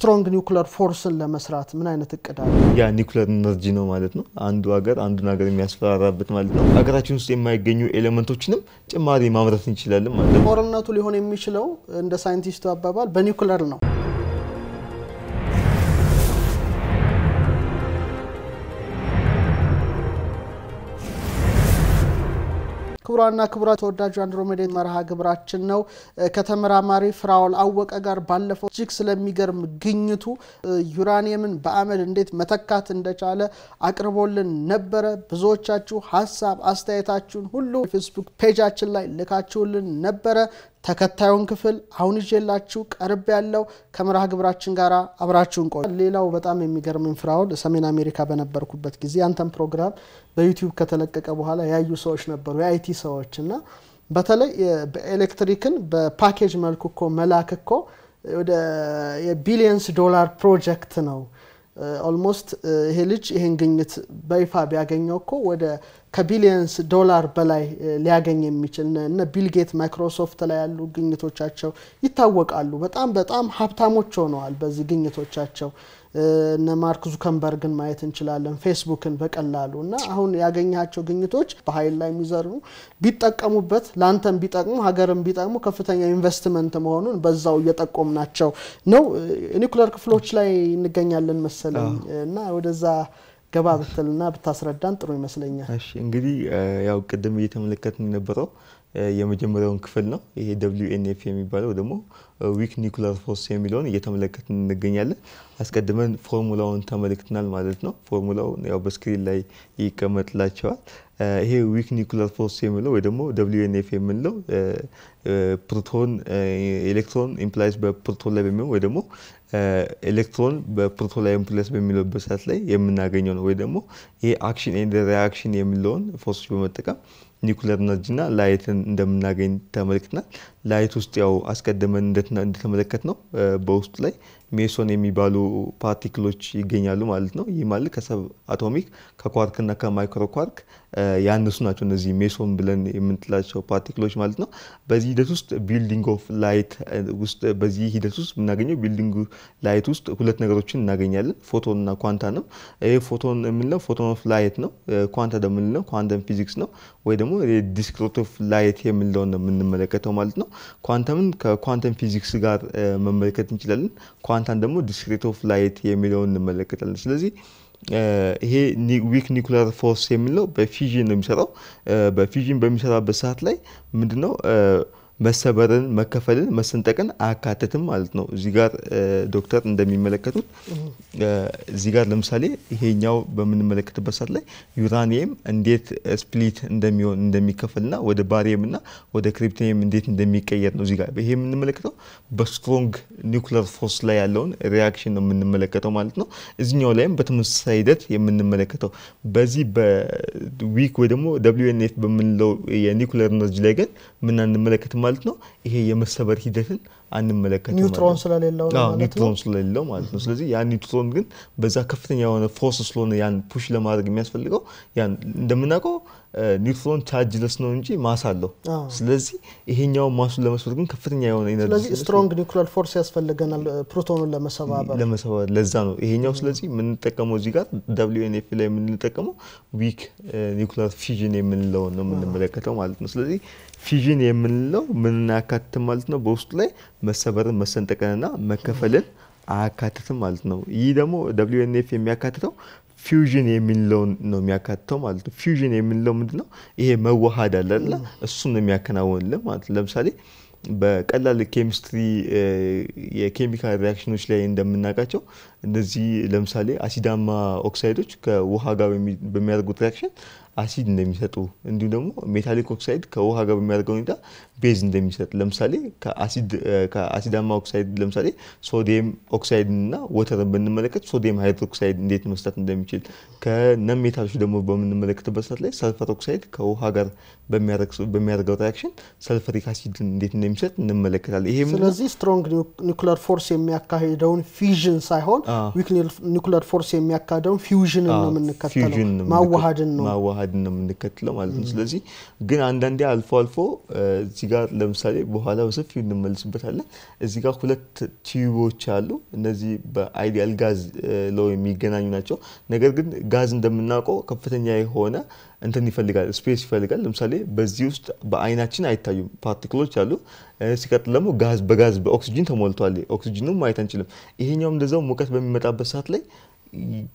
ስትሮንግ ኒውክለር ፎርስን ለመስራት ምን አይነት እቅድ አለ? ያ ኒውክለር ኢነርጂ ነው ማለት ነው። አንዱ ሀገር አንዱን ሀገር የሚያስፈራራበት ማለት ነው። ሀገራችን ውስጥ የማይገኙ ኤሌመንቶችንም ጭማሪ ማምረት እንችላለን ማለት ነው። ጦርነቱ ሊሆን የሚችለው እንደ ሳይንቲስቱ አባባል በኒውክለር ነው። ክቡራና ክቡራ ተወዳጁ አንድሮሜዳ መርሃ ግብራችን ነው። ከተመራማሪ ፍራውል አወቀ ጋር ባለፈው እጅግ ስለሚገርም ግኝቱ ዩራኒየምን በአመድ እንዴት መተካት እንደቻለ አቅርቦልን ነበረ። ብዙዎቻችሁ ሀሳብ አስተያየታችሁን ሁሉ ፌስቡክ ፔጃችን ላይ ልካችሁልን ነበረ። ተከታዩን ክፍል አሁን ይዤላችሁ ቀርብ ያለው ከመርሃ ግብራችን ጋር አብራችሁን ቆዩ። ሌላው በጣም የሚገርምን ፍራውል ሰሜን አሜሪካ በነበርኩበት ጊዜ አንተን ፕሮግራም በዩቲዩብ ከተለቀቀ በኋላ ያዩ ሰዎች ነበሩ፣ የአይቲ ሰዎች እና በተለይ በኤሌክትሪክን በፓኬጅ መልኩ እኮ መላክ እኮ ወደ የቢሊየንስ ዶላር ፕሮጀክት ነው። ኦልሞስት ይሄ ልጅ ይሄን ግኝት በይፋ ቢያገኘው እኮ ወደ ከቢሊየንስ ዶላር በላይ ሊያገኝ የሚችል እነ ቢልጌት ማይክሮሶፍት ላይ ያሉ ግኝቶቻቸው ይታወቃሉ። በጣም በጣም ሀብታሞች ሆነዋል በዚህ ግኝቶቻቸው። እነ ማርክ ዙከንበርግን ማየት እንችላለን፣ ፌስቡክን በቀላሉ እና አሁን ያገኛቸው ግኝቶች በኃይል ላይ የሚዘሩ ቢጠቀሙበት ለአንተም ቢጠቅሙ ሀገርም ቢጠቅሙ ከፍተኛ ኢንቨስትመንት መሆኑን በዛው እየጠቆም ናቸው ነው ኒኩለር ክፍሎች ላይ እንገኛለን መሰለኝ እና ወደዛ ገባ ብትልና ብታስረዳን ጥሩ ይመስለኛል። እሺ እንግዲህ ያው ቅድም እየተመለከትን የነበረው የመጀመሪያውን ክፍል ነው። ይሄ ደብሊው ኤን ኤፍ የሚባለው ደግሞ ዊክ ኒኩላር ፎርስ የሚለውን እየተመለከትን እንገኛለን። አስቀድመን ፎርሙላውን ተመልክተናል ማለት ነው። ፎርሙላው ያው በስክሪን ላይ ይቀመጥላቸዋል። ይሄ ዊክ ኒኩላር ፎርስ የሚለው ወይ ደግሞ ደብሊው ኤን ኤፍ የምንለው ፕሮቶን ኤሌክትሮን ኢምፕላይዝ በፕሮቶን ላይ በሚሆን ወይ ደግሞ ኤሌክትሮን በፕሮቶን ፕለስ በሚለበት ሰዓት ላይ የምናገኘው ነው ወይ ደግሞ ይሄ አክሽን ኤንድ ሪያክሽን የሚለውን ፎርሶች በመጠቀም ኒኩለር ኢነርጂ እና ላይትን እንደምናገኝ ተመልክተናል። ላይት ውስጥ ያው አስቀድመን እንደተመለከት ነው በውስጡ ላይ ሜሶን የሚባሉ ፓርቲክሎች ይገኛሉ ማለት ነው። ይህ ማለት ከሰብ አቶሚክ ከኳርክና ከማይክሮ ኳርክ ያነሱ ናቸው እነዚህ ሜሶን ብለን የምንጥላቸው ፓርቲክሎች ማለት ነው። በዚህ ሂደት ውስጥ ቢልዲንግ ኦፍ ላይት ውስጥ በዚህ ሂደት ውስጥ የምናገኘው ቢልዲንግ ላይት ውስጥ ሁለት ነገሮችን እናገኛለን፣ ፎቶንና ኳንታ ነው። ይህ ፎቶን የምንለው ፎቶን ኦፍ ላይት ነው። ኳንታ ደግሞ የምንለው ኳንተም ፊዚክስ ነው፣ ወይ ደግሞ ዲስክሪት ኦፍ ላይት የምንለውን ነው የምንመለከተው ማለት ነው። ኳንተምን ከኳንተም ፊዚክስ ጋር መመልከት እንችላለን። ኳንታን ደግሞ ዲስክሬት ኦፍ ላይት የሚለውን እንመለከታለን። ስለዚህ ይሄ ዊክ ኒኩለር ፎርስ የሚለው በፊዥን ነው የሚሰራው። በፊዥን በሚሰራበት ሰዓት ላይ ምንድነው መሰበርን፣ መከፈልን፣ መሰንጠቅን አያካትትም ማለት ነው። እዚህ ጋር ዶክተር እንደሚመለከቱት እዚህ ጋር ለምሳሌ ይሄኛው በምንመለከትበት ሰዓት ላይ ዩራኒየም እንዴት ስፕሊት እንደሚሆን እንደሚከፈልና ወደ ባሪየም እና ወደ ክሪፕቶኒየም እንዴት እንደሚቀየር ነው። እዚህ ጋር ይሄ የምንመለከተው በስትሮንግ ኒውክለር ፎርስ ላይ ያለውን ሪያክሽን ነው የምንመለከተው ማለት ነው። እዚኛው ላይም በተመሳሳይ ሂደት የምንመለከተው በዚህ በዊክ ወይ ደግሞ ደብሊዩ ኤን ኤፍ በምንለው የኒውክለር ኤነርጂ ላይ ግን ምናንመለከት ማለት ማለት ነው ይሄ የመሰበር ሂደትን አንመለከት ኒውትሮን ስለሌለው ስለሌለው ማለት ነው። ስለዚህ ያ ኒውትሮን ግን በዛ ከፍተኛ የሆነ ፎርስ ስለሆነ ያን ፑሽ ለማድረግ የሚያስፈልገው ያን እንደምናውቀው ኒውትሮን ቻርጅለስ ነው እንጂ ማስ አለው። ስለዚህ ይሄኛውን ማሱን ለመስበር ግን ከፍተኛ የሆነ ኤነርጂ ስትሮንግ ኒውክሊየር ፎርስ ያስፈልገናል ፕሮቶኑን ለመሰባበር ለመሰባበር። ለዛ ነው ይሄኛው ስለዚህ የምንጠቀመው እዚህ ጋር ኤንኤፍ ላይ የምንጠቀመው ዊክ ኒውክሊየር ፊዥን የምንለውን ነው የምንመለከተው ማለት ነው። ስለዚህ ፊዥን የምንለው ምንን ማለት ነው። በውስጡ ላይ መሰበርን፣ መሰንጠቀንና መከፈልን አያካትትም ማለት ነው። ይህ ደግሞ ኤንኤፍ የሚያካትተው ፊውዥን የሚለውን ነው የሚያካትተው ማለት ነው። ፊውዥን የሚለው ምንድነው? ይሄ መዋሃድ አለ አይደለ? እሱን ነው ማለት ነው። ለምሳሌ በቀላል ኬሚስትሪ የኬሚካል ሪያክሽኖች ላይ እንደምናውቃቸው እነዚህ ለምሳሌ አሲዳማ ኦክሳይዶች ከውሃ ጋር በሚያደርጉት ሪያክሽን አሲድ እንደሚሰጡ እንዲሁም ደግሞ ሜታሊክ ኦክሳይድ ከውሃ ጋር በሚያደርገው ሁኔታ ቤዝ እንደሚሰጥ ለምሳሌ ከአሲዳማ ኦክሳይድ ለምሳሌ ሶዲየም ኦክሳይድ እና ወተርን ብንመለከት ሶዲየም ሃይድሮክሳይድ እንዴት መስጠት እንደሚችል ከነም ሜታሎች ደግሞ በምንመለከትበት ሰዓት ላይ ሰልፈር ኦክሳይድ ከውሃ ጋር በሚያደርገው ሪያክሽን ሰልፈሪክ አሲድ እንዴት እንደሚሰጥ እንመለከታለን። ይሄ ስለዚህ ስትሮንግ ኒውክለር ፎርስ የሚያካሂደውን ፊዥን ሳይሆን ኒኩለር ፎርስ የሚያካደውን ፊውዥንን ነው የምንከተለው፣ ማዋሃድን ነው ማዋሃድን ነው የምንከትለው ማለት ነው። ስለዚህ ግን አንዳንዴ አልፎ አልፎ እዚህ ጋር ለምሳሌ በኋላ በሰፊው እንመልስበታለን። እዚህ ጋር ሁለት ቲዩቦች አሉ። እነዚህ በአይዲያል ጋዝ ለው የሚገናኙ ናቸው። ነገር ግን ጋዝ እንደምናውቀው ከፍተኛ የሆነ እንትን ይፈልጋል፣ ስፔስ ይፈልጋል። ለምሳሌ በዚህ ውስጥ በአይናችን አይታዩም ፓርቲክሎች አሉ። ሲቀጥል ደግሞ ጋዝ በጋዝ በኦክሲጂን ተሞልቷል። ኦክሲጅንም ማየት አንችልም። ይሄኛውም እንደዛው ሙቀት በሚመጣበት ሰዓት ላይ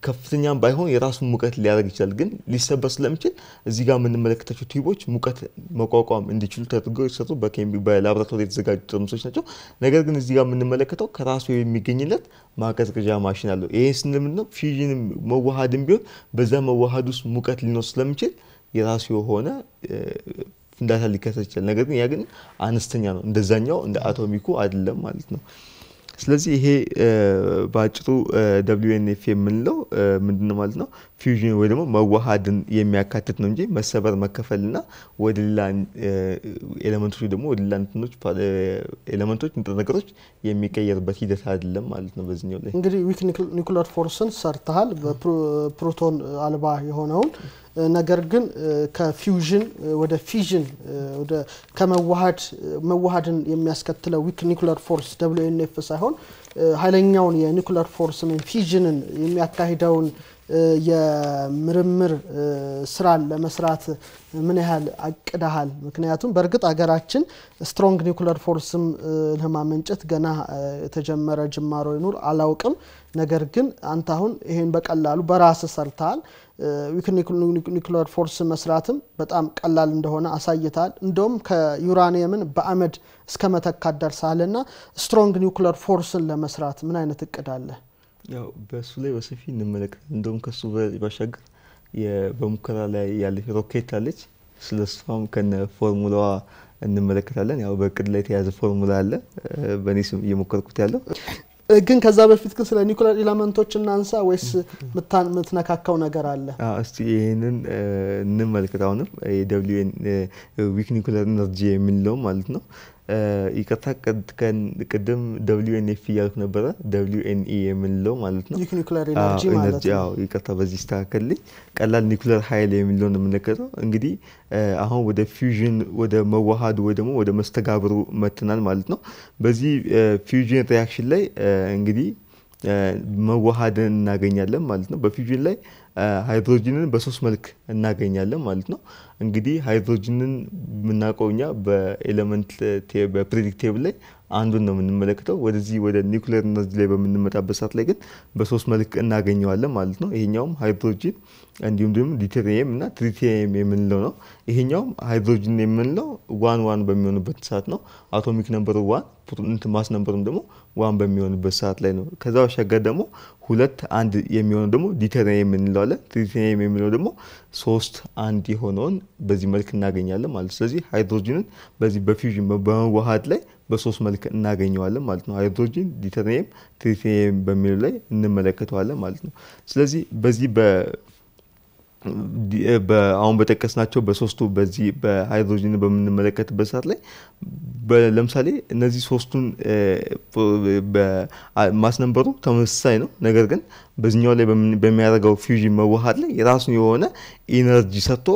ከፍተኛም ባይሆን የራሱን ሙቀት ሊያደርግ ይችላል። ግን ሊሰበር ስለሚችል እዚህ ጋር የምንመለከታቸው ቲቦች ሙቀት መቋቋም እንዲችሉ ተደርገው የተሰጡ በኬሚ የተዘጋጁ ጥርሙሶች ናቸው። ነገር ግን እዚህ ጋር የምንመለከተው ከራሱ የሚገኝለት ማቀዝቀዣ ማሽን አለው። ይሄ ስንል ምንድነው ፊዥን መዋሃድን ቢሆን በዛ መዋሃድ ውስጥ ሙቀት ሊኖር ስለሚችል የራሱ የሆነ ፍንዳታ ሊከሰት ይችላል። ነገር ግን ያ ግን አነስተኛ ነው። እንደዛኛው እንደ አቶሚኩ አይደለም ማለት ነው። ስለዚህ ይሄ በአጭሩ ደብሊው ኤን ኤፍ የምንለው ምንድን ነው ማለት ነው? ፊውዥን ወይ ደግሞ መዋሃድን የሚያካትት ነው እንጂ መሰበር፣ መከፈል ና ወደ ሌላ ኤሌመንቶች ደግሞ ወደ ሌላ ኤሌመንቶች ንጥረ ነገሮች የሚቀየርበት ሂደት አይደለም ማለት ነው። በዚህኛው ላይ እንግዲህ ዊክ ኒኩለር ፎርስን ሰርተሃል፣ ፕሮቶን አልባ የሆነውን ነገር ግን ከፊውዥን ወደ ፊዥን ወደ ከመዋሃድ መዋሃድን የሚያስከትለው ዊክ ኒኩለር ፎርስ ደብሊው ሳይሆን ኃይለኛውን የኒኩለር ፎርስ ወይም ፊዥንን የሚያካሂደውን የምርምር ስራን ለመስራት ምን ያህል አቅደሃል? ምክንያቱም በእርግጥ ሀገራችን ስትሮንግ ኒኩለር ፎርስም ለማመንጨት ገና የተጀመረ ጅማሮ ይኑር አላውቅም። ነገር ግን አንተ አሁን ይሄን በቀላሉ በራስ ሰርተሃል። ዊክ ኒክሌር ፎርስ መስራትም በጣም ቀላል እንደሆነ አሳይታል። እንደውም ከዩራኒየምን በአመድ እስከ መተካት ደርሳል። ና ስትሮንግ ኒክሌር ፎርስን ለመስራት ምን አይነት እቅድ አለ? ያው በእሱ ላይ በሰፊ እንመለከት። እንደውም ከሱ ባሻገር በሙከራ ላይ ያለች ሮኬት አለች። ስለ እሷም ከነ ፎርሙላዋ እንመለከታለን። ያው በእቅድ ላይ የተያዘ ፎርሙላ አለ። በእኔ ስም እየሞከርኩት ያለው ግን ከዛ በፊት ግን ስለ ኒኩለር ኢለመንቶች እናንሳ ወይስ የምትነካካው ነገር አለ? እስቲ ይህንን እንመልከት። አሁንም ዊክ ኒኩለር ኤነርጂ የሚለው ማለት ነው ይቅርታ ቅድም ደብሊው ኤን ኤፍ እያልኩ ነበረ። ደብሊው ኤን ኢ የምንለው ማለት ነው ኒኩለር ይቅርታ በዚህ ይስተካከልልኝ። ቀላል ኒኩለር ኃይል የሚለው ነው የምንከተው። እንግዲህ አሁን ወደ ፊውዥን ወደ መዋሃዱ ወይ ደግሞ ወደ መስተጋብሩ መትናል ማለት ነው። በዚህ ፊውዥን ሪያክሽን ላይ እንግዲህ መዋሃድን እናገኛለን ማለት ነው። በፊውዥን ላይ ሃይድሮጅንን በሶስት መልክ እናገኛለን ማለት ነው። እንግዲህ ሃይድሮጅንን የምናውቀው እኛ በኤሌመንት በፔሪዮዲክ ቴብል ላይ አንዱን ነው የምንመለከተው። ወደዚህ ወደ ኒውክሌር ኢነርጂ ላይ በምንመጣበት ሰዓት ላይ ግን በሶስት መልክ እናገኘዋለን ማለት ነው። ይሄኛውም ሃይድሮጂን እንዲሁም ደግሞ ዲቴሪየም እና ትሪቲየም የምንለው ነው። ይሄኛውም ሃይድሮጂን የምንለው ዋን ዋን በሚሆንበት ሰዓት ነው አቶሚክ ነምበር ዋን እንትን ማስነበሩም ደግሞ ዋን በሚሆንበት ሰዓት ላይ ነው። ከዛ ባሻገር ደግሞ ሁለት አንድ የሚሆነው ደግሞ ዲተርሚን የምንለው አለ። የሚለው ደግሞ ሶስት አንድ የሆነውን በዚህ መልክ እናገኛለን ማለት ነው። ስለዚህ ሃይድሮጂንን በዚህ በፊውዥን በመዋሃድ ላይ በሶስት መልክ እናገኘዋለን ማለት ነው። ሃይድሮጂን፣ ዲተርሚን፣ ትሪተርሚን በሚለው ላይ እንመለከተዋለን ማለት ነው። ስለዚህ በዚህ አሁን በጠቀስናቸው በሶስቱ በዚህ በሃይድሮጅን በምንመለከትበት ሰዓት ላይ ለምሳሌ እነዚህ ሶስቱን ማስነበሩ ተመሳሳይ ነው። ነገር ግን በዚኛው ላይ በሚያደርገው ፊውዥን መዋሃድ ላይ የራሱን የሆነ ኢነርጂ ሰጥቶ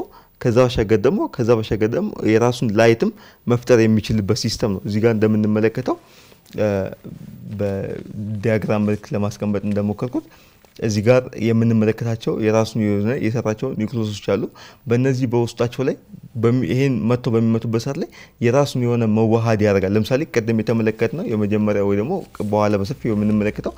ከዛ ባሻገር ደግሞ ከዛ ባሻገር ደግሞ የራሱን ላይትም መፍጠር የሚችልበት ሲስተም ነው። እዚህ ጋር እንደምንመለከተው በዲያግራም መልክ ለማስቀመጥ እንደሞከርኩት እዚህ ጋር የምንመለከታቸው የራሱን የሆነ የሰራቸው ኒውክሊዮሶች አሉ። በእነዚህ በውስጣቸው ላይ ይህን መጥተው በሚመቱበት ሰዓት ላይ የራሱን የሆነ መዋሃድ ያደርጋል። ለምሳሌ ቅድም የተመለከት ነው የመጀመሪያ ወይ ደግሞ በኋላ በሰፊው የምንመለከተው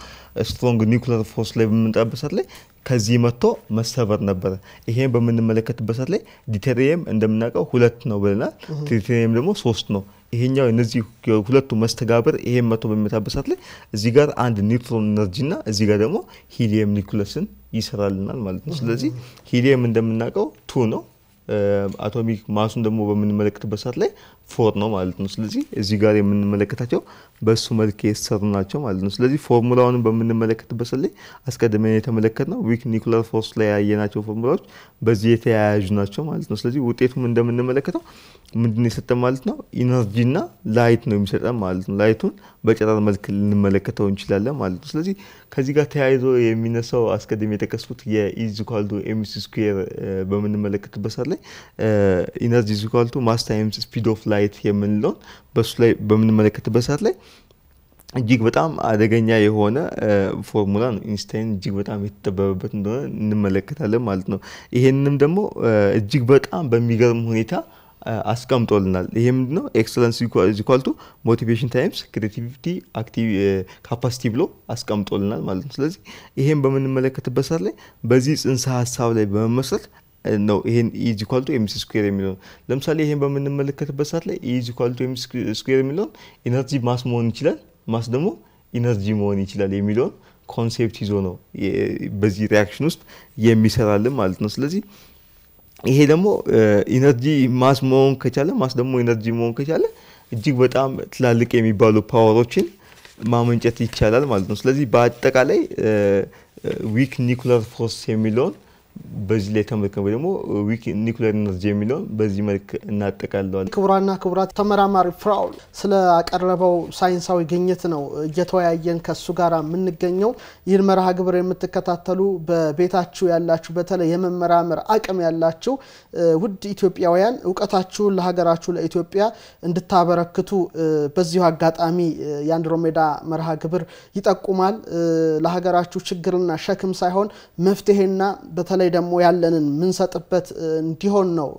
ስትሮንግ ኒውክሊየር ፎርስ ላይ በምንጠራበት ሰዓት ላይ ከዚህ መጥቶ መሰበር ነበረ። ይሄን በምንመለከትበት ሰዓት ላይ ዲተሪየም እንደምናውቀው ሁለት ነው ብለናል። ትሪቴሪየም ደግሞ ሶስት ነው። ይሄኛው እነዚህ ሁለቱ መስተጋብር ይሄን መቶ በሚመታበት ሰዓት ላይ እዚህ ጋር አንድ ኒውትሮን ኢነርጂ እና እዚህ ጋር ደግሞ ሂሊየም ኒኩለስን ይሰራልናል ማለት ነው። ስለዚህ ሂሊየም እንደምናውቀው ቱ ነው። አቶሚክ ማሱን ደግሞ በምንመለከትበት ሰዓት ላይ ፎር ነው ማለት ነው። ስለዚህ እዚህ ጋር የምንመለከታቸው በእሱ መልክ የተሰሩ ናቸው ማለት ነው። ስለዚህ ፎርሙላውንም በምንመለከትበት ላይ አስቀድመን የተመለከትነው ዊክ ኒኩለር ፎርስ ላይ ያየናቸው ፎርሙላዎች በዚህ የተያያዙ ናቸው ማለት ነው። ስለዚህ ውጤቱም እንደምንመለከተው ምንድን የሰጠን ማለት ነው ኢነርጂና ላይት ነው የሚሰጠን ማለት ነው። ላይቱን በጨረር መልክ ልንመለከተው እንችላለን ማለት ነው። ስለዚህ ከዚህ ጋር ተያይዞ የሚነሳው አስቀድም የጠቀስኩት የኢዝ ኳልቱ ኤምሲ ስኩዌር በምንመለከትበት ሰዓት ላይ ኢነርጂ ኢዝ ኳልቱ ማስ ታይምስ ስፒድ ኦፍ ላይት የምንለውን በሱ ላይ በምንመለከትበት ሰዓት ላይ እጅግ በጣም አደገኛ የሆነ ፎርሙላ ነው። ኢንስታይን እጅግ በጣም የተጠበበበት እንደሆነ እንመለከታለን ማለት ነው። ይሄንንም ደግሞ እጅግ በጣም በሚገርም ሁኔታ አስቀምጦልናል። ይሄ ምንድነው? ኤክሰለንስ ኢኳልቱ ሞቲቬሽን ታይምስ ክሬቲቪቲ ካፓሲቲ ብሎ አስቀምጦልናል ማለት ነው። ስለዚህ ይሄን በምንመለከትበት ሰት ላይ በዚህ ጽንሰ ሀሳብ ላይ በመመስረት ነው ይሄን ኢዝ ኢኳል ኤምሲ ስኩዌር ለምሳሌ ይሄን በምንመለከትበት ሰት ላይ ኢዝ ኢኳል ቱ ኤምሲ የሚለውን ኢነርጂ ማስ መሆን ይችላል፣ ማስ ደግሞ ኢነርጂ መሆን ይችላል የሚለውን ኮንሴፕት ይዞ ነው በዚህ ሪያክሽን ውስጥ የሚሰራልን ማለት ነው። ስለዚህ ይሄ ደግሞ ኢነርጂ ማስ መሆን ከቻለ ማስ ደግሞ ኢነርጂ መሆን ከቻለ እጅግ በጣም ትላልቅ የሚባሉ ፓወሮችን ማመንጨት ይቻላል ማለት ነው። ስለዚህ በአጠቃላይ ዊክ ኒኩለር ፎርስ የሚለውን በዚህ ላይ ተመልክተን ወይ ደግሞ ኒኩለር ኢነርጂ የሚለውን በዚህ መልክ እናጠቃለዋል። ክቡራና ክቡራት ተመራማሪ ፍራኦል ስለቀረበው ሳይንሳዊ ግኝት ነው እየተወያየን ከሱ ጋር የምንገኘው። ይህን መርሃ ግብር የምትከታተሉ በቤታችሁ ያላችሁ በተለይ የመመራመር አቅም ያላችሁ ውድ ኢትዮጵያውያን እውቀታችሁን ለሀገራችሁ ለኢትዮጵያ እንድታበረክቱ በዚሁ አጋጣሚ የአንድሮሜዳ መርሃ ግብር ይጠቁማል። ለሀገራችሁ ችግርና ሸክም ሳይሆን መፍትሄና በተለይ በተለይ ደግሞ ያለንን የምንሰጥበት እንዲሆን ነው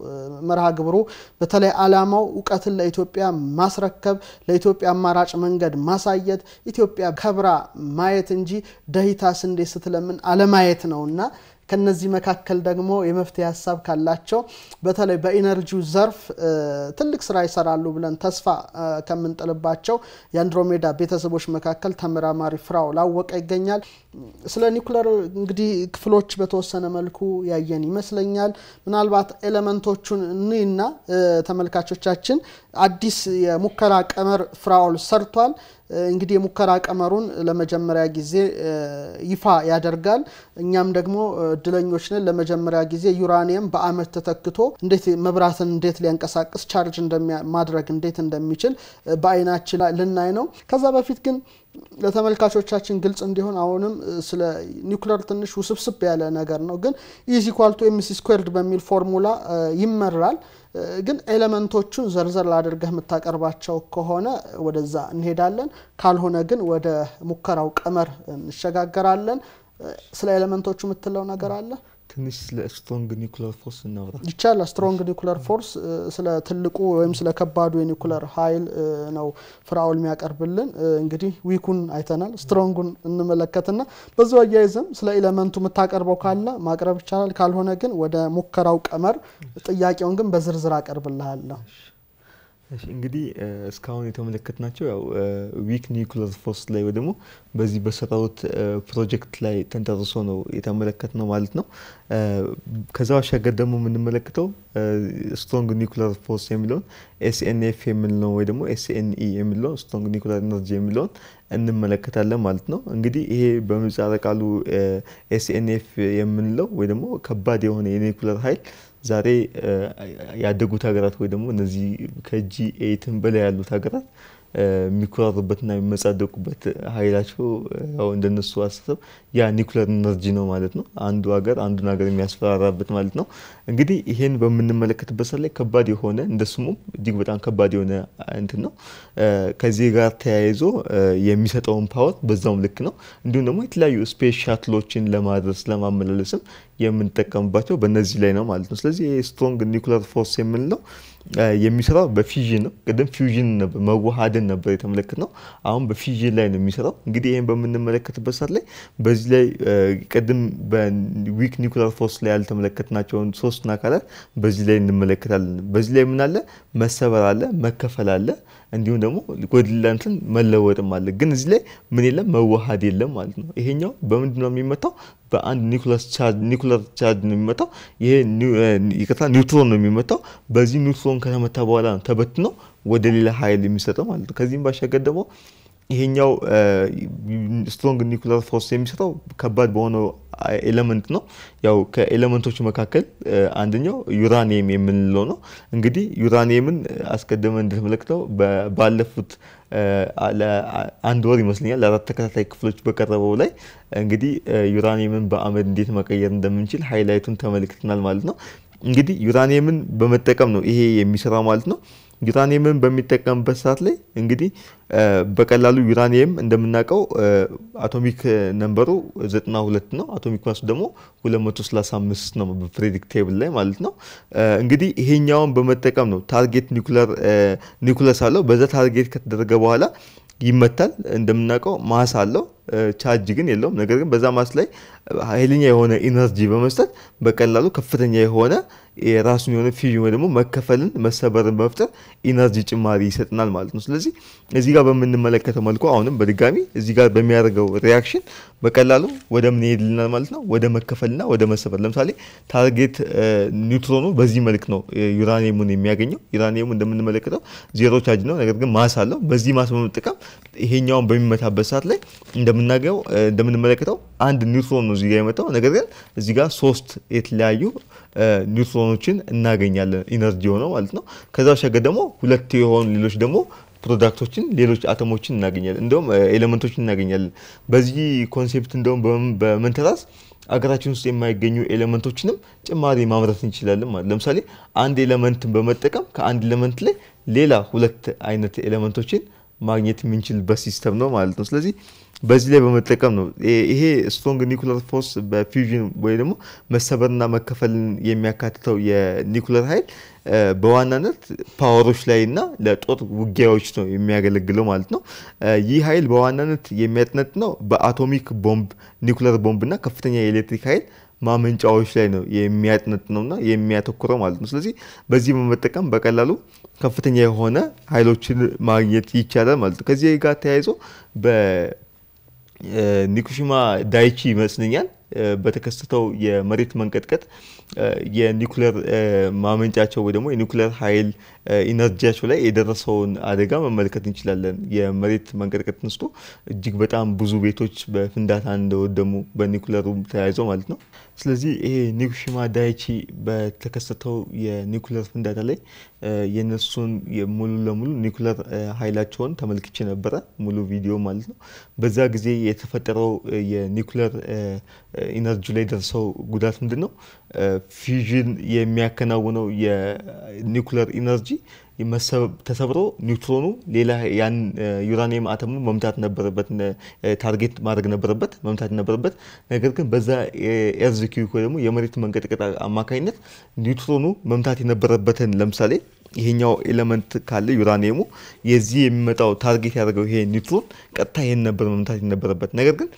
መርሃ ግብሩ። በተለይ አላማው እውቀትን ለኢትዮጵያ ማስረከብ፣ ለኢትዮጵያ አማራጭ መንገድ ማሳየት፣ ኢትዮጵያ ከብራ ማየት እንጂ ደሂታ ስንዴ ስትለምን አለማየት ነውና ከነዚህ መካከል ደግሞ የመፍትሄ ሀሳብ ካላቸው በተለይ በኢነርጂው ዘርፍ ትልቅ ስራ ይሰራሉ ብለን ተስፋ ከምንጥልባቸው የአንድሮሜዳ ቤተሰቦች መካከል ተመራማሪ ፍራው ላወቀ ይገኛል። ስለ ኒኩለር እንግዲህ ክፍሎች በተወሰነ መልኩ ያየን ይመስለኛል። ምናልባት ኤሌመንቶቹን እኒና ተመልካቾቻችን አዲስ የሙከራ ቀመር ፍራውል ሰርቷል። እንግዲህ የሙከራ ቀመሩን ለመጀመሪያ ጊዜ ይፋ ያደርጋል። እኛም ደግሞ እድለኞች ነን። ለመጀመሪያ ጊዜ ዩራኒየም በአመት ተተክቶ እንዴት መብራትን እንዴት ሊያንቀሳቅስ ቻርጅ ማድረግ እንዴት እንደሚችል በአይናችን ልናይ ነው። ከዛ በፊት ግን ለተመልካቾቻችን ግልጽ እንዲሆን አሁንም ስለ ኒውክለር ትንሽ ውስብስብ ያለ ነገር ነው፣ ግን ኢዚ ኢኳል ኤምሲ ስኩዌርድ በሚል ፎርሙላ ይመራል። ግን ኤሌመንቶቹን ዘርዘር ላድርገህ የምታቀርባቸው ከሆነ ወደዛ እንሄዳለን። ካልሆነ ግን ወደ ሙከራው ቀመር እንሸጋገራለን። ስለ ኤሌመንቶቹ የምትለው ነገር አለ? ትንሽ ስለ ስትሮንግ ኒኩለር ፎርስ እናውራ ይቻላል። ስትሮንግ ኒኩለር ፎርስ ስለ ትልቁ ወይም ስለ ከባዱ የኒኩለር ኃይል ነው ፍራውል የሚያቀርብልን። እንግዲህ ዊኩን አይተናል፣ ስትሮንጉን እንመለከትና በዚሁ አያይዘም ስለ ኤለመንቱ የምታቀርበው ካለ ማቅረብ ይቻላል፣ ካልሆነ ግን ወደ ሙከራው ቀመር ጥያቄውን ግን በዝርዝር አቀርብልሃለሁ። እንግዲህ እስካሁን የተመለከትናቸው ያው ዊክ ኒውክለር ፎርስ ላይ ወይ ደግሞ በዚህ በሰራውት ፕሮጀክት ላይ ተንተርሶ ነው የተመለከት ነው ማለት ነው። ከዛ ባሻገር ደግሞ የምንመለከተው ስትሮንግ ኒውክለር ፎርስ የሚለውን ኤስኤንኤፍ የምንለውን ወይ ደግሞ ኤስኤንኢ የሚለውን ስትሮንግ ኒውክለር ኤነርጂ የሚለውን እንመለከታለን ማለት ነው። እንግዲህ ይሄ በምህጻረ ቃሉ ኤስኤንኤፍ የምንለው ወይ ደግሞ ከባድ የሆነ የኒውክለር ኃይል ዛሬ ያደጉት ሀገራት ወይ ደግሞ እነዚህ ከጂ ኤይትን በላይ ያሉት ሀገራት የሚኮራሩበትና የሚመጻደቁበት ኃይላቸው ያው እንደነሱ አስተሳሰብ ያ ኒኩለር ኢነርጂ ነው ማለት ነው። አንዱ ሀገር አንዱን ሀገር የሚያስፈራራበት ማለት ነው። እንግዲህ ይሄን በምንመለከትበት ሰዓት ላይ ከባድ የሆነ እንደ ስሙ እጅግ በጣም ከባድ የሆነ እንትን ነው። ከዚህ ጋር ተያይዞ የሚሰጠውን ፓወር በዛውም ልክ ነው። እንዲሁም ደግሞ የተለያዩ ስፔስ ሻትሎችን ለማድረስ ለማመላለስም የምንጠቀምባቸው በነዚህ ላይ ነው ማለት ነው። ስለዚህ ስትሮንግ ኒኩለር ፎርስ የምንለው የሚሰራው በፊዥን ነው። ቅድም ፊዥን ነበር መዋሃድን ነበር የተመለከት ነው። አሁን በፊዥን ላይ ነው የሚሰራው። እንግዲህ ይህን በምንመለከትበት ሰዓት ላይ በዚህ ላይ ቅድም በዊክ ኒኩላር ፎርስ ላይ ያልተመለከትናቸውን ሶስቱን አካላት በዚህ ላይ እንመለከታለን። በዚህ ላይ ምን አለ? መሰበር አለ፣ መከፈል አለ እንዲሁም ደግሞ ጎድለንትን መለወጥም አለ። ግን እዚህ ላይ ምን የለም መዋሃድ የለም ማለት ነው። ይሄኛው በምንድን ነው የሚመታው? በአንድ ኒኩለር ቻርጅ ነው የሚመታው። ይሄ ይቅርታ ኒውትሮን ነው የሚመታው። በዚህ ኒውትሮን ከተመታ በኋላ ነው ተበትነው ወደ ሌላ ኃይል የሚሰጠው ማለት ነው። ከዚህም ባሻገር ደግሞ ይሄኛው ስትሮንግ ኒኩለር ፎርስ የሚሰራው ከባድ በሆነው ኤለመንት ነው። ያው ከኤለመንቶች መካከል አንደኛው ዩራኒየም የምንለው ነው። እንግዲህ ዩራኒየምን አስቀድመን እንደተመለከተው ባለፉት አንድ ወር ይመስለኛል ለአራት ተከታታይ ክፍሎች በቀረበው ላይ እንግዲህ ዩራኒየምን በአመድ እንዴት መቀየር እንደምንችል ሃይላይቱን ተመልክተናል ማለት ነው። እንግዲህ ዩራኒየምን በመጠቀም ነው ይሄ የሚሰራው ማለት ነው። ዩራኒየምን በሚጠቀምበት ሰዓት ላይ እንግዲህ በቀላሉ ዩራኒየም እንደምናውቀው አቶሚክ ነንበሩ 92 ነው። አቶሚክ ማሱ ደግሞ 235 ነው በፕሬዲክት ቴብል ላይ ማለት ነው። እንግዲህ ይሄኛውን በመጠቀም ነው ታርጌት ኒኩለስ አለው። በዛ ታርጌት ከተደረገ በኋላ ይመታል። እንደምናውቀው ማስ አለው ቻርጅ ግን የለውም። ነገር ግን በዛ ማስ ላይ ኃይለኛ የሆነ ኢነርጂ በመስጠት በቀላሉ ከፍተኛ የሆነ የራሱን የሆነ ፊዥን ወይ ደግሞ መከፈልን መሰበርን በመፍጠር ኢነርጂ ጭማሪ ይሰጥናል ማለት ነው። ስለዚህ እዚህ ጋር በምንመለከተው መልኩ አሁንም በድጋሚ እዚህ ጋር በሚያደርገው ሪያክሽን በቀላሉ ወደ ምን ይሄድልናል ማለት ነው? ወደ መከፈልና ወደ መሰበር። ለምሳሌ ታርጌት ኒውትሮኑ በዚህ መልክ ነው ዩራኒየሙን የሚያገኘው። ዩራኒየሙ እንደምንመለከተው ዜሮ ቻጅ ነው፣ ነገር ግን ማስ አለው። በዚህ ማስ በመጠቀም ይሄኛውን በሚመታበት ሰዓት ላይ እንደ እንደምናገው እንደምንመለከተው አንድ ኒውትሮን ነው እዚጋ የመጣው። ነገር ግን እዚጋ ሶስት የተለያዩ ኒውትሮኖችን እናገኛለን ኢነርጂ የሆነው ማለት ነው። ከዛ ባሻገር ደግሞ ሁለት የሆኑ ሌሎች ደግሞ ፕሮዳክቶችን ሌሎች አተሞችን እናገኛለን፣ እንደውም ኤሌመንቶችን እናገኛለን። በዚህ ኮንሴፕት እንደውም በመንተራስ አገራችን ውስጥ የማይገኙ ኤሌመንቶችንም ጭማሪ ማምረት እንችላለን ማለት ለምሳሌ አንድ ኤሌመንትን በመጠቀም ከአንድ ኤሌመንት ላይ ሌላ ሁለት አይነት ኤሌመንቶችን ማግኘት የምንችልበት ሲስተም ነው ማለት ነው። ስለዚህ በዚህ ላይ በመጠቀም ነው። ይሄ ስትሮንግ ኒኩለር ፎርስ በፊውዥን ወይ ደግሞ መሰበርና መከፈልን የሚያካትተው የኒኩለር ኃይል በዋናነት ፓወሮች ላይ እና ለጦር ውጊያዎች ነው የሚያገለግለው ማለት ነው። ይህ ኃይል በዋናነት የሚያጥነት ነው በአቶሚክ ቦምብ፣ ኒኩለር ቦምብ እና ከፍተኛ የኤሌክትሪክ ኃይል ማመንጫዎች ላይ ነው የሚያጥነት ነውና የሚያተኩረው ማለት ነው። ስለዚህ በዚህ በመጠቀም በቀላሉ ከፍተኛ የሆነ ኃይሎችን ማግኘት ይቻላል ማለት ነው። ከዚህ ጋር ተያይዞ ኒኩሽማ ዳይቺ ይመስለኛል በተከሰተው የመሬት መንቀጥቀጥ የኒኩሌር ማመንጫቸው ወይ ደግሞ የኒኩሌር ኃይል ኢነርጂያቸው ላይ የደረሰውን አደጋ መመልከት እንችላለን። የመሬት መንቀጥቀጥ ተነስቶ እጅግ በጣም ብዙ ቤቶች በፍንዳታ እንደወደሙ በኒኩለሩ ተያይዘው ማለት ነው። ስለዚህ ይሄ ኒኩሽማ ዳይቺ በተከሰተው የኒኩለር ፍንዳታ ላይ የነሱን ሙሉ ለሙሉ ኒኩለር ኃይላቸውን ተመልክቼ ነበረ፣ ሙሉ ቪዲዮ ማለት ነው። በዛ ጊዜ የተፈጠረው የኒኩለር ኢነርጂ ላይ ደርሰው ጉዳት ምንድን ነው ፊዥን የሚያከናውነው የኒኩለር ኢነርጂ እንጂ ተሰብሮ ኒውትሮኑ ሌላ ያን ዩራኒየም አተሙ መምታት ነበረበት፣ ታርጌት ማድረግ ነበረበት፣ መምታት ነበረበት። ነገር ግን በዛ ኤርዝኪዩ ደግሞ የመሬት መንቀጥቀጥ አማካኝነት ኒውትሮኑ መምታት የነበረበትን ለምሳሌ ይሄኛው ኤለመንት ካለ ዩራኒየሙ የዚህ የሚመጣው ታርጌት ያደርገው ይሄ ኒውትሮን ቀጥታ ይሄን ነበር መምታት የነበረበት ነገር ግን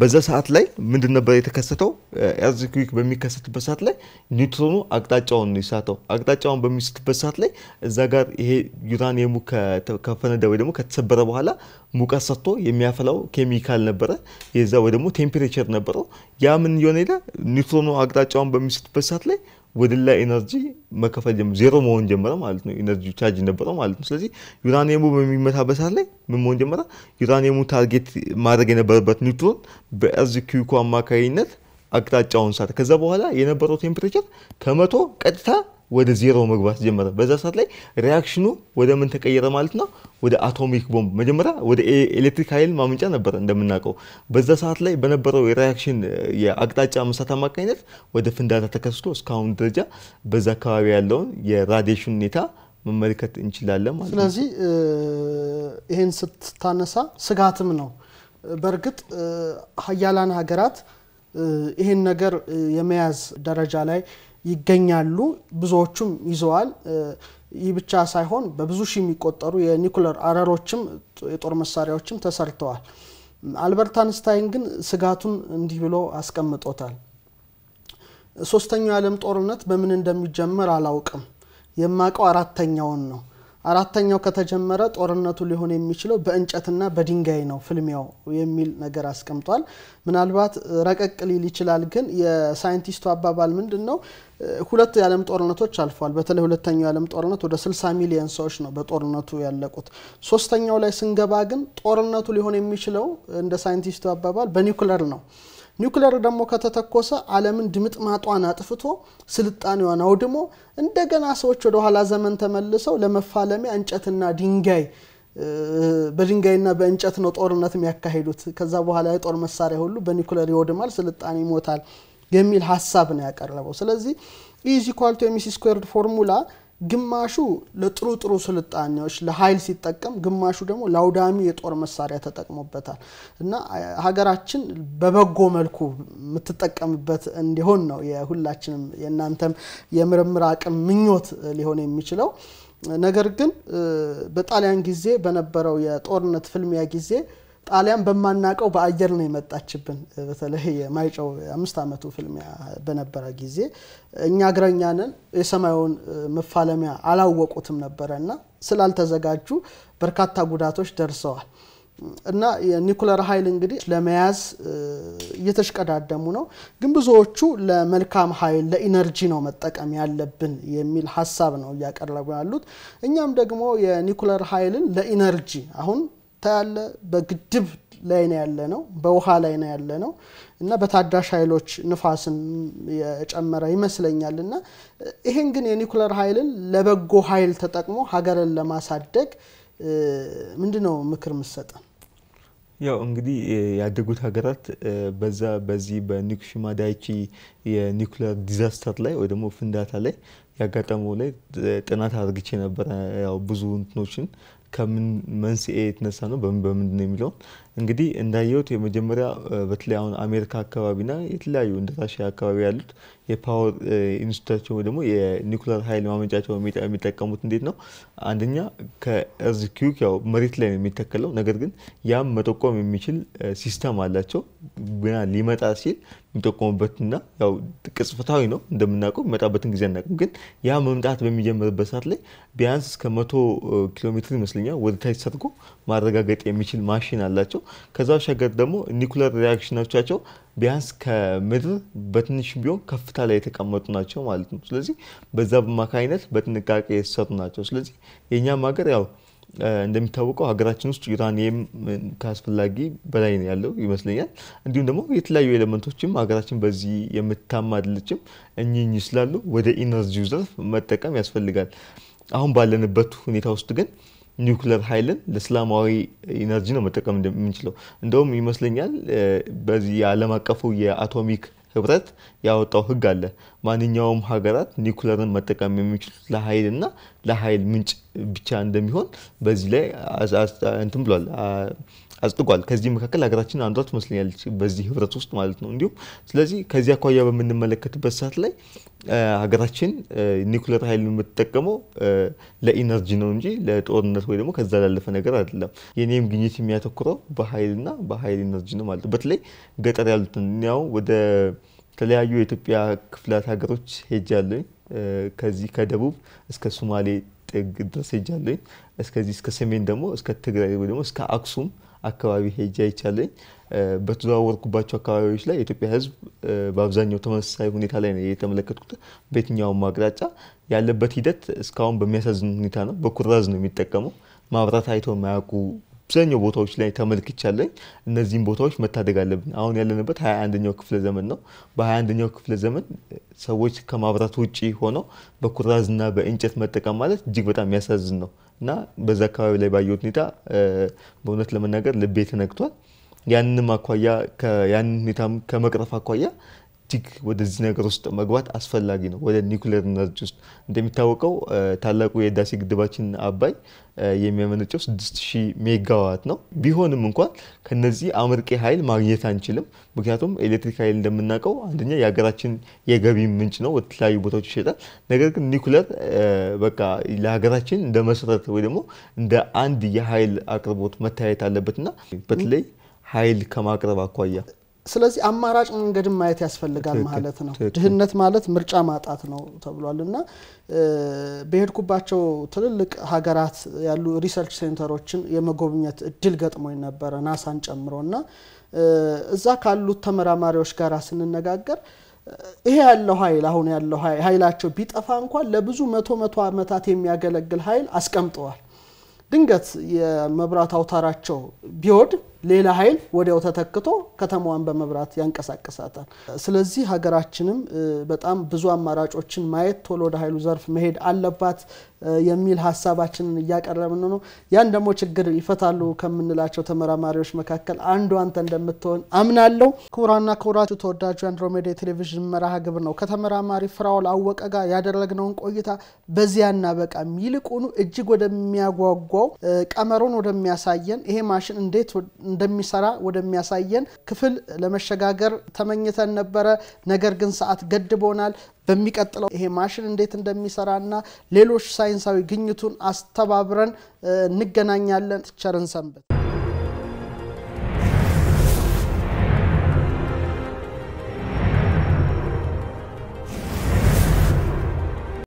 በዛ ሰዓት ላይ ምንድን ነበር የተከሰተው? ኤርዝኩዊክ በሚከሰትበት ሰዓት ላይ ኒውትሮኑ አቅጣጫውን ነው የሳተው። አቅጣጫውን በሚስትበት ሰዓት ላይ እዛ ጋር ይሄ ዩራኒየሙ ከፈነደ ወይ ደግሞ ከተሰበረ በኋላ ሙቀት ሰጥቶ የሚያፈላው ኬሚካል ነበረ የዛ ወይ ደግሞ ቴምፔሬቸር ነበረው። ያ ምን የሆነ ኒውትሮኑ አቅጣጫውን በሚስትበት ሰዓት ላይ ወደላ ኤነርጂ መከፈል ዜሮ መሆን ጀመረ ማለት ነው። ኤነርጂ ቻርጅ ነበረው ማለት ነው። ስለዚህ ዩራኒየሙ በሚመታ በሳት ላይ ምን መሆን ጀመረ? ዩራኒየሙ ታርጌት ማድረግ የነበረበት ኒውትሮን በእርዝ አማካኝነት አቅጣጫውን ሳተ። ከዛ በኋላ የነበረው ቴምፕሬቸር ከመቶ ቀጥታ ወደ ዜሮ መግባት ጀመረ። በዛ ሰዓት ላይ ሪያክሽኑ ወደ ምን ተቀየረ ማለት ነው? ወደ አቶሚክ ቦምብ። መጀመሪያ ወደ ኤሌክትሪክ ኃይል ማመንጫ ነበረ እንደምናውቀው። በዛ ሰዓት ላይ በነበረው የሪያክሽን የአቅጣጫ መሳት አማካኝነት ወደ ፍንዳታ ተከስቶ እስካሁን ደረጃ በዛ አካባቢ ያለውን የራዲሽን ሁኔታ መመልከት እንችላለን ማለት ነው። ስለዚህ ይህን ስታነሳ ስጋትም ነው። በእርግጥ ሀያላን ሀገራት ይህን ነገር የመያዝ ደረጃ ላይ ይገኛሉ። ብዙዎቹም ይዘዋል። ይህ ብቻ ሳይሆን በብዙ ሺህ የሚቆጠሩ የኒኩለር አረሮችም የጦር መሳሪያዎችም ተሰርተዋል። አልበርት አንስታይን ግን ስጋቱን እንዲህ ብሎ አስቀምጦታል። ሶስተኛው የዓለም ጦርነት በምን እንደሚጀመር አላውቅም። የማውቀው አራተኛውን ነው። አራተኛው ከተጀመረ ጦርነቱ ሊሆን የሚችለው በእንጨትና በድንጋይ ነው ፍልሚያው የሚል ነገር አስቀምጧል። ምናልባት ረቀቅ ሊል ይችላል፣ ግን የሳይንቲስቱ አባባል ምንድን ነው? ሁለት የዓለም ጦርነቶች አልፈዋል። በተለይ ሁለተኛው የዓለም ጦርነት ወደ 60 ሚሊዮን ሰዎች ነው በጦርነቱ ያለቁት። ሶስተኛው ላይ ስንገባ ግን ጦርነቱ ሊሆን የሚችለው እንደ ሳይንቲስቱ አባባል በኒውክለር ነው። ኒውክሌር ደግሞ ከተተኮሰ ዓለምን ድምጥ ማጧን አጥፍቶ ስልጣኔዋን አውድሞ እንደገና ሰዎች ወደኋላ ዘመን ተመልሰው ለመፋለሚያ እንጨትና ድንጋይ በድንጋይና በእንጨት ነው ጦርነት የሚያካሂዱት። ከዛ በኋላ የጦር መሳሪያ ሁሉ በኒኩለር ይወድማል፣ ስልጣኔ ይሞታል የሚል ሀሳብ ነው ያቀረበው። ስለዚህ ኢዝ ኢኳል ስኩዌርድ ፎርሙላ ግማሹ ለጥሩ ጥሩ ስልጣኔዎች ለኃይል ሲጠቀም፣ ግማሹ ደግሞ ለአውዳሚ የጦር መሳሪያ ተጠቅሞበታል እና ሀገራችን በበጎ መልኩ የምትጠቀምበት እንዲሆን ነው የሁላችንም የእናንተም የምርምር አቅም ምኞት ሊሆን የሚችለው። ነገር ግን በጣሊያን ጊዜ በነበረው የጦርነት ፍልሚያ ጊዜ ጣሊያን በማናቀው በአየር ነው የመጣችብን። በተለይ የማይጨው አምስት ዓመቱ ፍልሚያ በነበረ ጊዜ እኛ እግረኛንን የሰማዩን መፋለሚያ አላወቁትም ነበረ እና ስላልተዘጋጁ በርካታ ጉዳቶች ደርሰዋል እና የኒኩለር ኃይል እንግዲህ ለመያዝ እየተሽቀዳደሙ ነው። ግን ብዙዎቹ ለመልካም ኃይል ለኢነርጂ ነው መጠቀም ያለብን የሚል ሀሳብ ነው እያቀረቡ ያሉት። እኛም ደግሞ የኒኩለር ኃይልን ለኢነርጂ አሁን ታያለ። በግድብ ላይ ነው ያለ ነው፣ በውሃ ላይ ነው ያለ ነው እና በታዳሽ ኃይሎች ንፋስን የጨመረ ይመስለኛል እና ይሄን ግን የኒኩለር ኃይልን ለበጎ ኃይል ተጠቅሞ ሀገርን ለማሳደግ ምንድን ነው ምክር ምሰጠን? ያው እንግዲህ ያደጉት ሀገራት በዛ በዚህ በኒኩሽማ ዳይቺ የኒኩለር ዲዛስተር ላይ ወይ ደግሞ ፍንዳታ ላይ ያጋጠመው ላይ ጥናት አድርግቼ ነበረ። ያው ብዙ እንትኖችን ከምን መንስኤ የተነሳ ነው በምን በምንድን ነው የሚለውን እንግዲህ እንዳየሁት የመጀመሪያ በተለይ አሁን አሜሪካ አካባቢና የተለያዩ እንደ አካባቢ ያሉት የፓወር ኢንዱስትሪያቸው ወይ ደግሞ የኒኩለር ሀይል ማመንጫቸው የሚጠቀሙት እንዴት ነው? አንደኛ ከእርዝ ኪዩክ ያው መሬት ላይ ነው የሚተከለው። ነገር ግን ያም መጠቆም የሚችል ሲስተም አላቸው። ገና ሊመጣ ሲል የሚጠቆሙበትና ያው ቅጽፈታዊ ነው እንደምናውቀው የሚመጣበትን ጊዜ አናውቅም። ግን ያ መምጣት በሚጀምርበት ሰዓት ላይ ቢያንስ እስከ መቶ ኪሎ ሜትር ይመስለኛል ወደ ታች ሰርጎ ማረጋገጥ የሚችል ማሽን አላቸው። ከዛ ባሻገር ደግሞ ኒኩለር ሪያክሽኖቻቸው ቢያንስ ከምድር በትንሽ ቢሆን ከፍታ ላይ የተቀመጡ ናቸው ማለት ነው። ስለዚህ በዛ በአማካኝነት በጥንቃቄ የተሰሩ ናቸው። ስለዚህ የእኛም ሀገር ያው እንደሚታወቀው ሀገራችን ውስጥ ዩራኒየም ከአስፈላጊ በላይ ያለው ይመስለኛል። እንዲሁም ደግሞ የተለያዩ ኤሌመንቶችም ሀገራችን በዚህ የምታማ አይደለችም። እኚኝ ስላሉ ወደ ኢነርጂው ዘርፍ መጠቀም ያስፈልጋል። አሁን ባለንበት ሁኔታ ውስጥ ግን ኒውክለር ኃይልን ለእስላማዊ ኢነርጂ ነው መጠቀም እንደምንችለው እንደውም ይመስለኛል በዚህ የዓለም አቀፉ የአቶሚክ ህብረት ያወጣው ህግ አለ። ማንኛውም ሀገራት ኒውክለርን መጠቀም የሚችሉት ለሀይል እና ለኃይል ምንጭ ብቻ እንደሚሆን በዚህ ላይ እንትን ብሏል አጽድቋል። ከዚህ መካከል ሀገራችን አንዷ ትመስለኛለች በዚህ ህብረት ውስጥ ማለት ነው። እንዲሁም ስለዚህ ከዚህ አኳያ በምንመለከትበት ሰዓት ላይ ሀገራችን ኒኩሌር ኃይል የምትጠቀመው ለኢነርጂ ነው እንጂ ለጦርነት ወይ ደግሞ ከዛ ላለፈ ነገር አይደለም። የኔም ግኝት የሚያተኩረው በኃይልና በኃይል ኢነርጂ ነው ማለት ነው። በተለይ ገጠር ያሉትን ያው ወደ ተለያዩ የኢትዮጵያ ክፍላት ሀገሮች ሄጃለኝ። ከዚህ ከደቡብ እስከ ሶማሌ ጥግ ድረስ ሄጃለኝ። እስከዚህ እስከ ሰሜን ደግሞ እስከ ትግራይ ወይ ደግሞ እስከ አክሱም አካባቢ ሄጃ ይቻለኝ በተዘዋወርኩባቸው አካባቢዎች ላይ የኢትዮጵያ ሕዝብ በአብዛኛው ተመሳሳይ ሁኔታ ላይ ነው የተመለከትኩት። በየትኛውም አቅጣጫ ያለበት ሂደት እስካሁን በሚያሳዝን ሁኔታ ነው። በኩራዝ ነው የሚጠቀመው። ማብራት አይቶ የማያውቁ አብዛኛው ቦታዎች ላይ ተመልክቻለኝ። እነዚህም ቦታዎች መታደግ አለብን። አሁን ያለንበት ሀያ አንደኛው ክፍለ ዘመን ነው። በሀያ አንደኛው ክፍለ ዘመን ሰዎች ከማብራት ውጭ ሆነው በኩራዝና በእንጨት መጠቀም ማለት እጅግ በጣም የሚያሳዝን ነው እና በዛ አካባቢ ላይ ባየሁት ሁኔታ በእውነት ለመናገር ልቤ ተነግቷል። ያንንም አኳያ ያንን ሁኔታም ከመቅረፍ አኳያ እጅግ ወደዚህ ነገር ውስጥ መግባት አስፈላጊ ነው፣ ወደ ኒውክሌር ኢነርጂ ውስጥ። እንደሚታወቀው ታላቁ የህዳሴ ግድባችን አባይ የሚያመነጨው 6000 ሜጋዋት ነው። ቢሆንም እንኳን ከነዚህ አመርቂ ኃይል ማግኘት አንችልም። ምክንያቱም ኤሌክትሪክ ኃይል እንደምናውቀው አንደኛ የሀገራችን የገቢ ምንጭ ነው፣ ወደ ቦታዎች ይሸጣል። ነገር ግን ኒውክሌር በቃ ለሀገራችን እንደ መሰረት ወይ ደግሞ እንደ አንድ የኃይል አቅርቦት መታየት አለበትና በተለይ ኃይል ከማቅረብ አኳያ ስለዚህ አማራጭ መንገድን ማየት ያስፈልጋል ማለት ነው። ድህነት ማለት ምርጫ ማጣት ነው ተብሏል እና በሄድኩባቸው ትልልቅ ሀገራት ያሉ ሪሰርች ሴንተሮችን የመጎብኘት እድል ገጥሞኝ ነበረ ናሳን ጨምሮ እና እዛ ካሉት ተመራማሪዎች ጋር ስንነጋገር ይሄ ያለው ኃይል አሁን ያለው ኃይላቸው ቢጠፋ እንኳን ለብዙ መቶ መቶ ዓመታት የሚያገለግል ኃይል አስቀምጠዋል። ድንገት የመብራት አውታራቸው ቢወድ ሌላ ኃይል ወዲያው ተተክቶ ከተማዋን በመብራት ያንቀሳቀሳታል። ስለዚህ ሀገራችንም በጣም ብዙ አማራጮችን ማየት፣ ቶሎ ወደ ኃይሉ ዘርፍ መሄድ አለባት የሚል ሀሳባችንን እያቀረብን ነው። ያን ደግሞ ችግር ይፈታሉ ከምንላቸው ተመራማሪዎች መካከል አንዱ አንተ እንደምትሆን አምናለሁ። ክቡራና ክቡራቱ ተወዳጁ የአንድሮሜዳ የቴሌቪዥን መርሃ ግብር ነው። ከተመራማሪ ፍራውል አወቀ ጋር ያደረግነውን ቆይታ በዚያ እናበቃም። ይልቁኑ እጅግ ወደሚያጓጓው ቀመሩን ወደሚያሳየን ይሄ ማሽን እንዴት እንደሚሰራ ወደሚያሳየን ክፍል ለመሸጋገር ተመኝተን ነበረ። ነገር ግን ሰዓት ገድቦናል። በሚቀጥለው ይሄ ማሽን እንዴት እንደሚሰራና ሌሎች ሳይንሳዊ ግኝቱን አስተባብረን እንገናኛለን። ቸርን ሰንብት።